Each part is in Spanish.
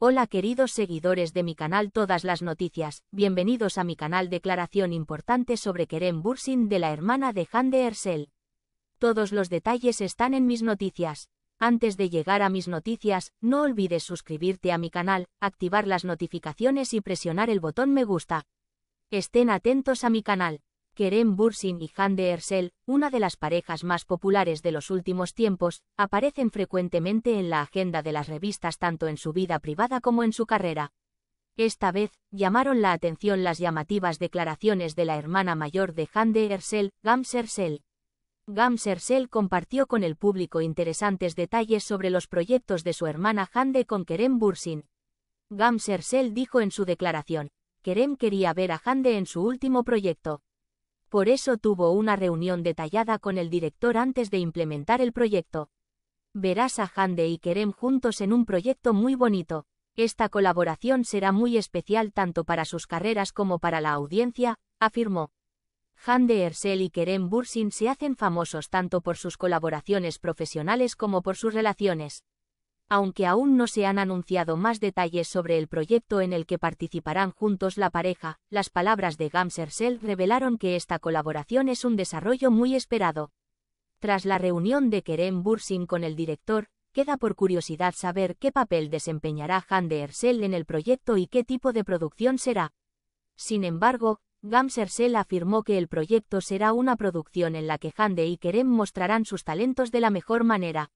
Hola queridos seguidores de mi canal Todas las Noticias, bienvenidos a mi canal Declaración importante sobre Kerem Bursin de la hermana de de Ersel. Todos los detalles están en mis noticias. Antes de llegar a mis noticias, no olvides suscribirte a mi canal, activar las notificaciones y presionar el botón me gusta. Estén atentos a mi canal. Kerem Bursin y Hande Ersel, una de las parejas más populares de los últimos tiempos, aparecen frecuentemente en la agenda de las revistas tanto en su vida privada como en su carrera. Esta vez, llamaron la atención las llamativas declaraciones de la hermana mayor de Hande Ersel, Gams Ersel. Gams Ersel compartió con el público interesantes detalles sobre los proyectos de su hermana Hande con Kerem Bursin. Gams Ersel dijo en su declaración, Kerem quería ver a Hande en su último proyecto por eso tuvo una reunión detallada con el director antes de implementar el proyecto. Verás a Hande y Kerem juntos en un proyecto muy bonito. Esta colaboración será muy especial tanto para sus carreras como para la audiencia, afirmó. Hande Ersel y Kerem Bursin se hacen famosos tanto por sus colaboraciones profesionales como por sus relaciones aunque aún no se han anunciado más detalles sobre el proyecto en el que participarán juntos la pareja, las palabras de Gamsersel revelaron que esta colaboración es un desarrollo muy esperado. Tras la reunión de Kerem Bursin con el director, queda por curiosidad saber qué papel desempeñará Hande de Ersel en el proyecto y qué tipo de producción será. Sin embargo, Gamsersel afirmó que el proyecto será una producción en la que Hande y Kerem mostrarán sus talentos de la mejor manera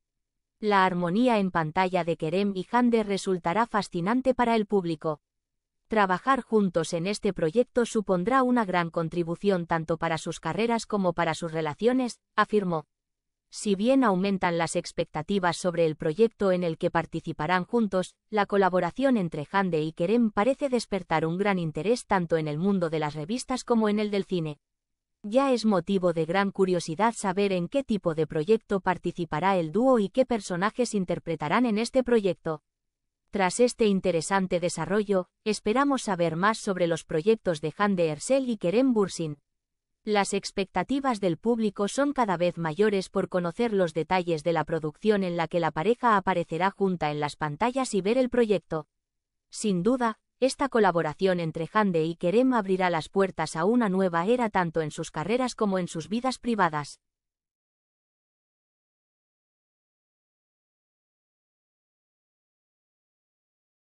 la armonía en pantalla de Kerem y Hande resultará fascinante para el público. Trabajar juntos en este proyecto supondrá una gran contribución tanto para sus carreras como para sus relaciones, afirmó. Si bien aumentan las expectativas sobre el proyecto en el que participarán juntos, la colaboración entre Hande y Kerem parece despertar un gran interés tanto en el mundo de las revistas como en el del cine. Ya es motivo de gran curiosidad saber en qué tipo de proyecto participará el dúo y qué personajes interpretarán en este proyecto. Tras este interesante desarrollo, esperamos saber más sobre los proyectos de de Ersel y Kerem Bursin. Las expectativas del público son cada vez mayores por conocer los detalles de la producción en la que la pareja aparecerá junta en las pantallas y ver el proyecto. Sin duda, esta colaboración entre Hande y Kerem abrirá las puertas a una nueva era tanto en sus carreras como en sus vidas privadas.